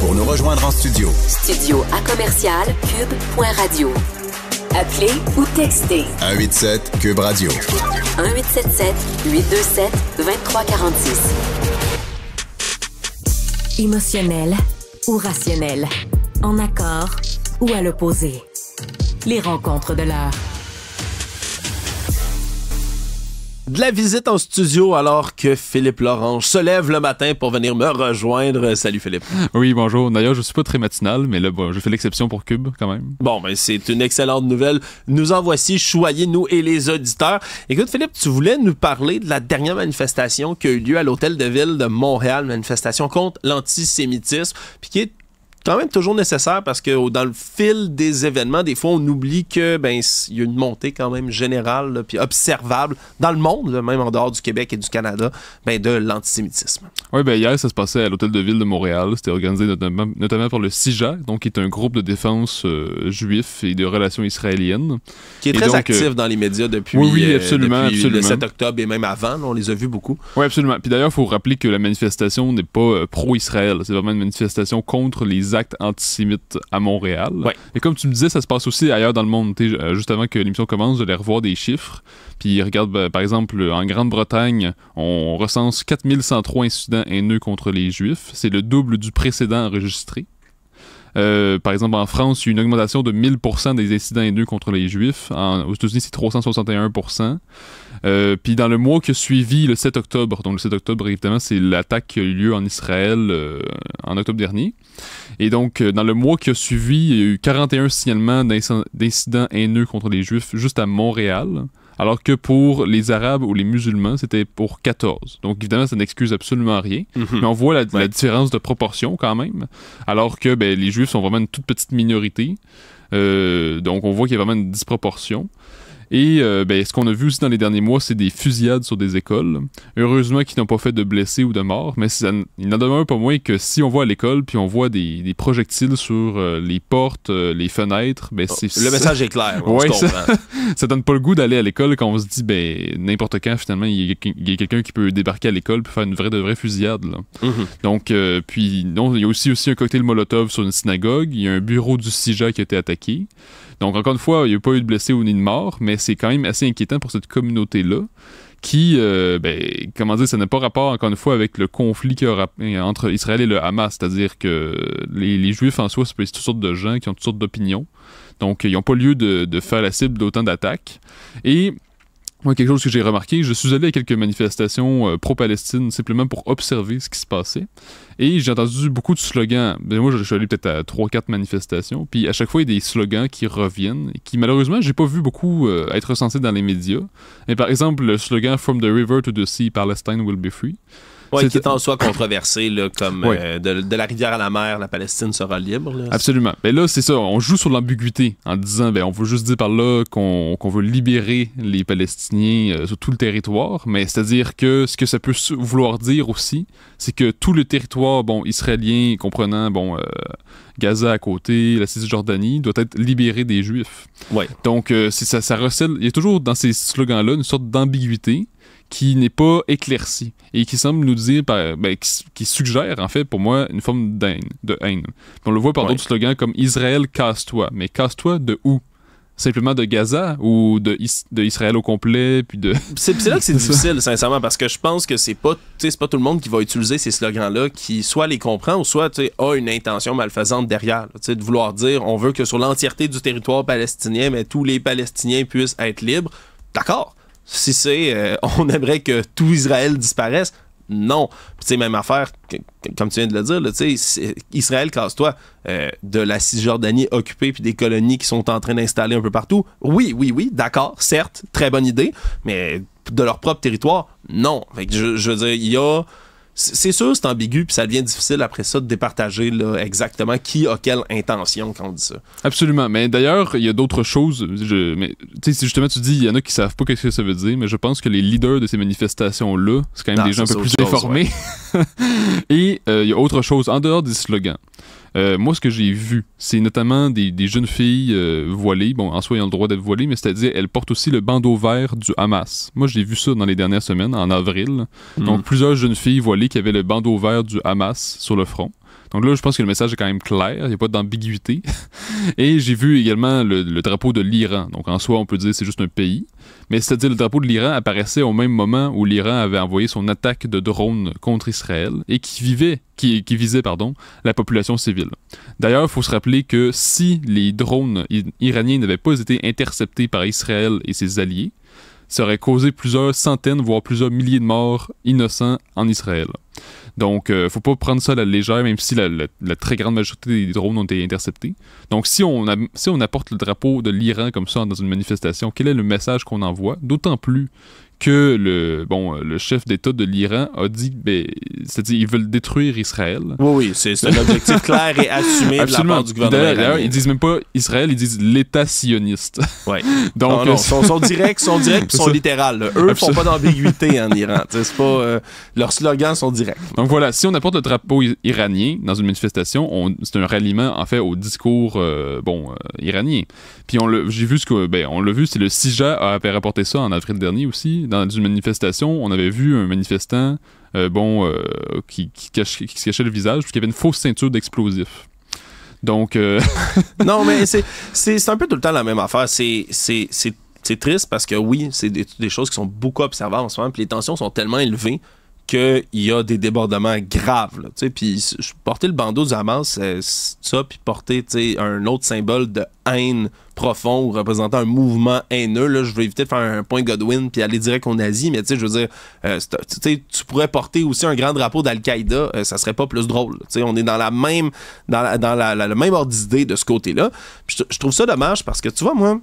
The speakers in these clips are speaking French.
Pour nous rejoindre en studio. Studio à commercial cube.radio. Appelez ou textez. 187 cube radio. 1877 827 2346. Émotionnel ou rationnel. En accord ou à l'opposé. Les rencontres de l'heure. de la visite en studio alors que Philippe Laurent se lève le matin pour venir me rejoindre. Salut Philippe. Oui, bonjour. D'ailleurs, je suis pas très matinal, mais là, bon, je fais l'exception pour Cube quand même. Bon, ben c'est une excellente nouvelle. Nous en voici, choyez nous et les auditeurs. Écoute Philippe, tu voulais nous parler de la dernière manifestation qui a eu lieu à l'hôtel de ville de Montréal, manifestation contre l'antisémitisme, puis qui est quand même toujours nécessaire parce que dans le fil des événements, des fois, on oublie que ben il y a une montée quand même générale puis observable dans le monde, même en dehors du Québec et du Canada, ben, de l'antisémitisme. Oui, ben hier, ça se passait à l'hôtel de ville de Montréal. C'était organisé notamment, pour par le CIJA, donc qui est un groupe de défense euh, juif et de relations israéliennes, qui est très actif euh, dans les médias depuis, euh, le 7 octobre et même avant. on les a vus beaucoup. Oui, absolument. Puis d'ailleurs, il faut rappeler que la manifestation n'est pas pro-Israël. C'est vraiment une manifestation contre les actes antisémites à Montréal. Et comme tu me disais, ça se passe aussi ailleurs dans le monde. Euh, justement juste avant que l'émission commence, je vais revoir des chiffres. Puis regarde, ben, par exemple, en Grande-Bretagne, on recense 4103 incidents haineux contre les Juifs. C'est le double du précédent enregistré. Euh, par exemple, en France, il y a une augmentation de 1000% des incidents haineux contre les Juifs. aux États-Unis, c'est 361%. Euh, puis dans le mois qui a suivi le 7 octobre, donc le 7 octobre, évidemment, c'est l'attaque qui a eu lieu en Israël euh, en octobre dernier. Et donc, dans le mois qui a suivi, il y a eu 41 signalements d'incidents haineux contre les Juifs juste à Montréal alors que pour les Arabes ou les musulmans, c'était pour 14. Donc évidemment, ça n'excuse absolument rien, mhm. mais on voit la, différence de proportion quand même, alors que ben, les Juifs sont vraiment une toute petite minorité. Euh, donc on voit qu'il y a vraiment une disproportion. Et euh, ben, ce qu'on a vu aussi dans les derniers mois, c'est des fusillades sur des écoles. Heureusement qu'ils n'ont pas fait de blessés ou de morts, mais ça, il n'en demeure pas moins que si on voit à l'école, puis on voit des, projectiles sur euh, les portes, euh, les fenêtres, ben, oh, c'est... Le message est clair. ça, donne pas le goût d'aller à l'école quand on se dit, ben, n'importe quand, finalement, il y a, quelqu'un qui peut débarquer à l'école pour faire une vraie vraie fusillade. Mm-hmm. Donc, puis, non, il y a aussi, aussi un cocktail Molotov sur une synagogue, il y a un bureau du CIJA qui a été attaqué. Donc, encore une fois, il n'y a pas eu de blessés ou ni de morts, mais c'est quand même assez inquiétant pour cette communauté-là qui, euh, ben, comment dire, ça n'a pas rapport, encore une fois, avec le conflit euh, entre Israël et le Hamas. C'est-à-dire que les, Juifs, en soi, c'est toutes sortes de gens qui ont toutes sortes d'opinions. Donc, ils n'ont pas lieu de, de, faire la cible d'autant d'attaques. Et quelque chose que j'ai remarqué, je suis allé à quelques manifestations euh, pro-Palestine simplement pour observer ce qui se passait. Et j'ai entendu beaucoup de slogans. Mais ben, moi, je suis allé peut-être à 3-4 manifestations. Puis à chaque fois, il y a des slogans qui reviennent, qui malheureusement, j'ai pas vu beaucoup euh, être recensés dans les médias. Mais par exemple, le slogan From the River to the Sea, Palestine will be free. Oui, qui est en soi controversé, comme euh, de, la rivière à la mer, la Palestine sera libre. Absolument. Mais là, c'est ça, on joue sur l'ambiguïté en disant, ben, on veut juste dire par là qu'on veut libérer les Palestiniens euh, sur tout le territoire, mais c'est-à-dire que ce que ça peut vouloir dire aussi, c'est que tout le territoire bon, israélien, comprenant bon, euh, Gaza à côté, la Cisjordanie, doit être libéré des Juifs. Ouais. Donc, ça recèle, il y a toujours dans ces slogans-là une sorte d'ambiguïté qui n'est pas éclaircie et qui semble nous dire, ben, qui, suggère en fait pour moi une forme de haine. On le voit par d'autres slogans comme Israël casse-toi, mais casse-toi de où simplement de Gaza ou de, Israël au complet puis de c'est là que c'est difficile sincèrement parce que je pense que c'est pas pas tout le monde qui va utiliser ces slogans là qui soit les comprend ou soit a une intention malfaisante derrière de vouloir dire on veut que sur l'entièreté du territoire palestinien ben, tous les Palestiniens puissent être libres d'accord si c'est euh, on aimerait que tout Israël disparaisse, non. C'est même affaire, comme tu viens de le dire, Israël, casse-toi, euh, de la Cisjordanie occupée puis des colonies qui sont en train d'installer un peu partout. Oui, oui, oui, d'accord, certes, très bonne idée, mais de leur propre territoire, non. je veux dire, il y a c'est sûr, c'est ambigu, puis ça devient difficile après ça de départager exactement qui a quelle intention quand on dit ça. Absolument. Mais d'ailleurs, il y a d'autres choses. Je, mais, justement, tu dis, il y en a qui savent pas ce que ça veut dire, mais je pense que les leaders de ces manifestations-là, c'est quand même des gens un peu plus informés. Et euh, il y a autre chose, en dehors des slogans. Euh, moi, ce que j'ai vu, c'est notamment des, jeunes filles euh, voilées. Bon, en soi, elles le droit d'être voilées, mais c'est-à-dire qu'elles portent aussi le bandeau vert du Hamas. Moi, j'ai vu ça dans les dernières semaines, en avril. Hmm. Donc, plusieurs jeunes filles voilées qui avaient le bandeau vert du Hamas sur le front. Donc là, je pense que le message est quand même clair, il n'y a pas d'ambiguïté. Et j'ai vu également le, drapeau de l'Iran. Donc en soi, on peut dire c'est juste un pays. Mais c'est-à-dire le drapeau de l'Iran apparaissait au même moment où l'Iran avait envoyé son attaque de drones contre Israël et qui qui, qui visait pardon, la population civile. D'ailleurs, il faut se rappeler que si les drones iraniens n'avaient pas été interceptés par Israël et ses alliés, ça aurait causé plusieurs centaines, voire plusieurs milliers de morts innocents en Israël. Donc, euh, faut pas prendre ça à la légère, même si la, très grande majorité des drones ont été interceptés. Donc, si on, si on apporte le drapeau de l'Iran comme ça dans une manifestation, quel est le message qu'on envoie D'autant plus que le, bon, le chef d'État de l'Iran a dit, ben, c'est-à-dire, ils veulent détruire Israël. Oui, oui, c'est un objectif clair et assumé de la part du gouvernement iranien. ils disent même pas Israël, ils disent l'État sioniste. Oui. Donc, non, euh, sont, sont directs, sont directs, sont littérales. Eux Absolument. font pas d'ambiguïté en Iran. C'est pas, euh, leurs slogans sont directs. Donc voilà, si on apporte le drapeau iranien dans une manifestation, c'est un ralliement, en fait, au discours, euh, bon, iranien. Puis on j'ai vu ce que, ben, on l'a vu, c'est le SIJA a rapporté ça en avril dernier aussi, dans une manifestation, on avait vu un manifestant euh, bon, euh, qui, cache, qui, se cachait le visage parce qu'il avait une fausse ceinture d'explosifs. Donc. Euh, non, mais c'est un peu tout le temps la même affaire. C'est triste parce que oui, c'est des, des, choses qui sont beaucoup observables en ce moment. Puis les tensions sont tellement élevées qu'il y a des débordements graves. Puis porter le bandeau du Hamas, c'est euh, ça, puis porter un autre symbole de haine profond ou représentant un mouvement haineux. Là, je vais éviter de faire un point Godwin puis aller direct en Asie, mais tu je veux dire, euh, tu pourrais porter aussi un grand drapeau d'Al-Qaïda, euh, ça serait pas plus drôle. on est dans la même, dans, dans la, même ordre d'idée de ce côté-là. Je, trouve ça dommage parce que tu vois, moi,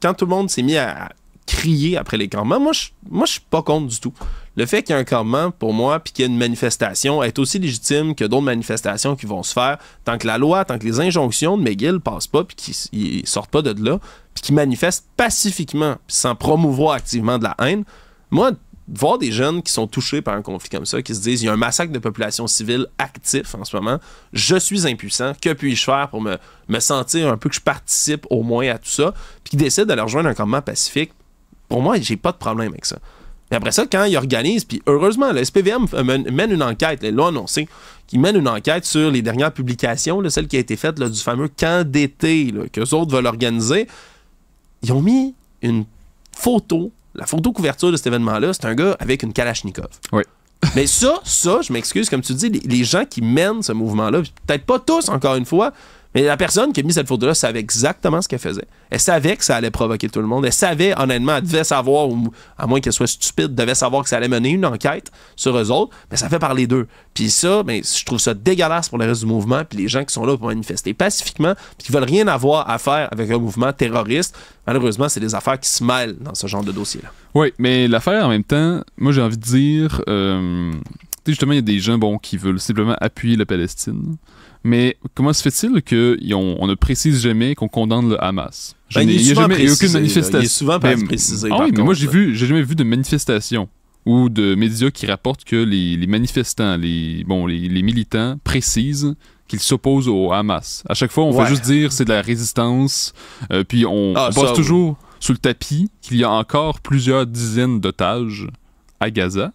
quand tout le monde s'est mis à crier après les camps, moi, je, moi, je suis pas contre du tout le fait qu'il y ait un campement, pour moi, puis qu'il y ait une manifestation, est aussi légitime que d'autres manifestations qui vont se faire tant que la loi, tant que les injonctions de McGill passent pas, puis qu'ils sortent pas de là, puis qu'ils manifestent pacifiquement, sans promouvoir activement de la haine. Moi, voir des jeunes qui sont touchés par un conflit comme ça, qui se disent il y a un massacre de population civile actif en ce moment, je suis impuissant, que puis-je faire pour me, me sentir un peu que je participe au moins à tout ça, puis qui décident d'aller rejoindre un campement pacifique, pour moi, j'ai pas de problème avec ça. Mais après ça, quand ils organisent, puis heureusement, le SPVM euh, mène une enquête, là, l'a annoncé, qui mène une enquête sur les dernières publications, là, celle qui a été faite du fameux camp d'été qu'eux autres veulent organiser. Ils ont mis une photo, la photo couverture de cet événement-là, c'est un gars avec une Kalachnikov. Mais ça, ça, je m'excuse, comme tu dis, les gens qui mènent ce mouvement-là, peut-être pas tous, encore une fois, mais la personne qui a mis cette photo-là savait exactement ce qu'elle faisait. Elle savait que ça allait provoquer tout le monde. Elle savait, honnêtement, elle devait savoir, à moins qu'elle soit stupide, devait savoir que ça allait mener une enquête sur eux autres, mais ça fait parler d'eux. Puis ça, ben, je trouve ça dégueulasse pour le reste du mouvement, puis les gens qui sont là pour manifester pacifiquement, puis qui veulent rien avoir à faire avec un mouvement terroriste. Malheureusement, c'est des affaires qui se mêlent dans ce genre de dossier-là. Oui, mais l'affaire, en même temps, moi j'ai envie de dire, euh, tu sais, justement, il y a des gens bon, qui veulent simplement appuyer la Palestine. Mais comment se fait-il qu'on ne précise jamais qu'on condamne le Hamas? Je ben, il n'y a jamais eu aucune manifestation. il est souvent pas ben, précisé. Ah moi, j'ai vu, j'ai jamais vu de manifestation ou de médias qui rapportent que les, manifestants, les, bon, les, militants précisent qu'ils s'opposent au Hamas. À chaque fois, on va juste dire c'est de la résistance, euh, puis on, ah, passe toujours sur sous le tapis qu'il y a encore plusieurs dizaines d'otages à Gaza.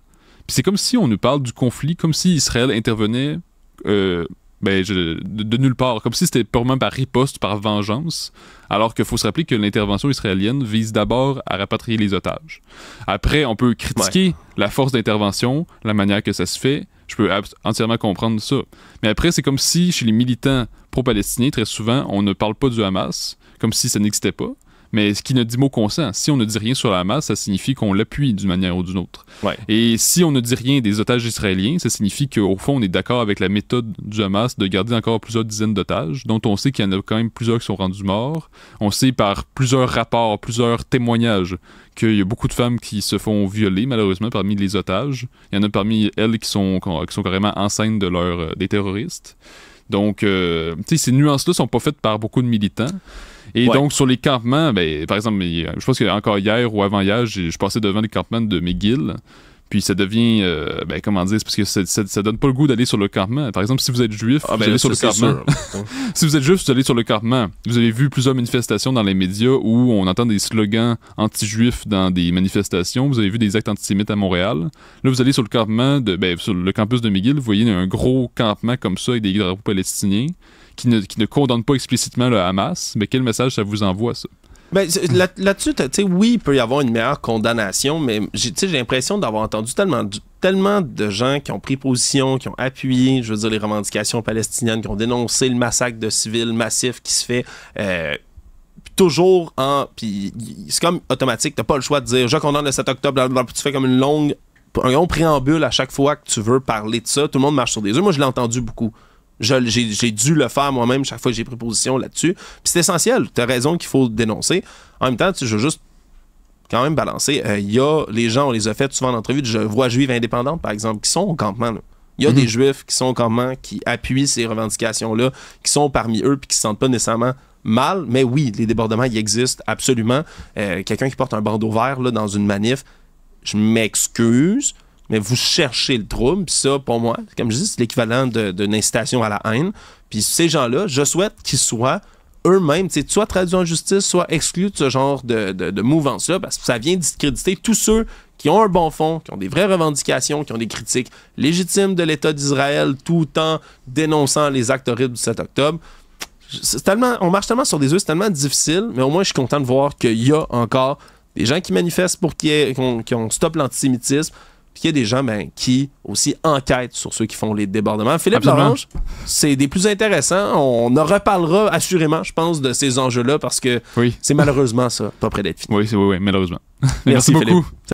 Puis c'est comme si on nous parle du conflit, comme si Israël intervenait euh, ben, de, nulle part, comme si c'était purement par riposte, par vengeance, alors qu'il faut se rappeler que l'intervention israélienne vise d'abord à rapatrier les otages. Après, on peut critiquer la force d'intervention, la manière que ça se fait, je peux entièrement comprendre ça. Mais après, c'est comme si chez les militants pro-palestiniens, très souvent, on ne parle pas du Hamas, comme si ça n'existait pas. Mais ce qui ne dit mot consent, si on ne dit rien sur la masse, ça signifie qu'on l'appuie d'une manière ou d'une autre. Et si on ne dit rien des otages israéliens, ça signifie qu'au fond, on est d'accord avec la méthode du Hamas de garder encore plusieurs dizaines d'otages, dont on sait qu'il y en a quand même plusieurs qui sont rendus morts. On sait par plusieurs rapports, plusieurs témoignages qu'il y a beaucoup de femmes qui se font violer, malheureusement, parmi les otages. Il y en a parmi elles qui sont, qui sont carrément enceintes de euh, des terroristes. Donc, euh, ces nuances-là sont pas faites par beaucoup de militants. Et donc, sur les campements, ben, par exemple, je pense qu'encore hier ou avant-hier, je passais devant les campements de McGill. Puis ça devient, euh, ben, comment dire, parce que ça, ne donne pas le goût d'aller sur le campement. Par exemple, si vous êtes juif, ah, vous ben allez sur le campement. si vous êtes juif, vous allez sur le campement. Vous avez vu plusieurs manifestations dans les médias où on entend des slogans anti-juifs dans des manifestations. Vous avez vu des actes antisémites à Montréal. Là, vous allez sur le campement, de, ben, sur le campus de McGill, vous voyez un gros campement comme ça avec des drapeaux palestiniens qui ne, qui condamnent pas explicitement le Hamas. Mais ben, quel message ça vous envoie, ça? mais ben, Là-dessus, tu sais, oui, il peut y avoir une meilleure condamnation, mais j'ai l'impression d'avoir entendu tellement tellement de gens qui ont pris position, qui ont appuyé, je veux dire, les revendications palestiniennes, qui ont dénoncé le massacre de civils massif qui se fait. Euh, toujours en. Puis c'est comme automatique, t'as pas le choix de dire je condamne le 7 octobre, tu fais comme une longue. un long préambule à chaque fois que tu veux parler de ça. Tout le monde marche sur des œufs. Moi, je l'ai entendu beaucoup. J'ai dû le faire moi-même chaque fois que j'ai pris position là-dessus. Puis c'est essentiel. Tu as raison qu'il faut dénoncer. En même temps, tu, je veux juste quand même balancer. Euh, il y a les gens, on les a fait souvent en entrevue, je vois juives indépendantes, par exemple, qui sont au campement. Il y a des mhm. juifs qui sont au campement, qui appuient ces revendications-là, qui sont parmi eux, puis qui ne se sentent pas nécessairement mal. Mais oui, les débordements, ils existent absolument. Euh, quelqu'un qui porte un bandeau vert là, dans une manif, je m'excuse, mais vous cherchez le trouble. Puis ça, pour moi, comme je dis, c'est l'équivalent d'une incitation à la haine. Puis ces gens-là, je souhaite qu'ils soient eux-mêmes, soit traduits en justice, soit exclus de ce genre de, de, mouvance-là, parce que ça vient discréditer tous ceux qui ont un bon fond, qui ont des vraies revendications, qui ont des critiques légitimes de l'État d'Israël, tout en dénonçant les actes horribles du 7 octobre. Tellement, on marche tellement sur des œufs, c'est tellement difficile, mais au moins je suis content de voir qu'il y a encore des gens qui manifestent pour qu'on stoppe l'antisémitisme. Puis il y a des gens ben, qui aussi enquêtent sur ceux qui font les débordements. Philippe Lange, c'est des plus intéressants. On en reparlera assurément, je pense, de ces enjeux-là parce que oui. c'est malheureusement ça, pas près d'être fini. Oui, oui, oui, malheureusement. Merci, beaucoup.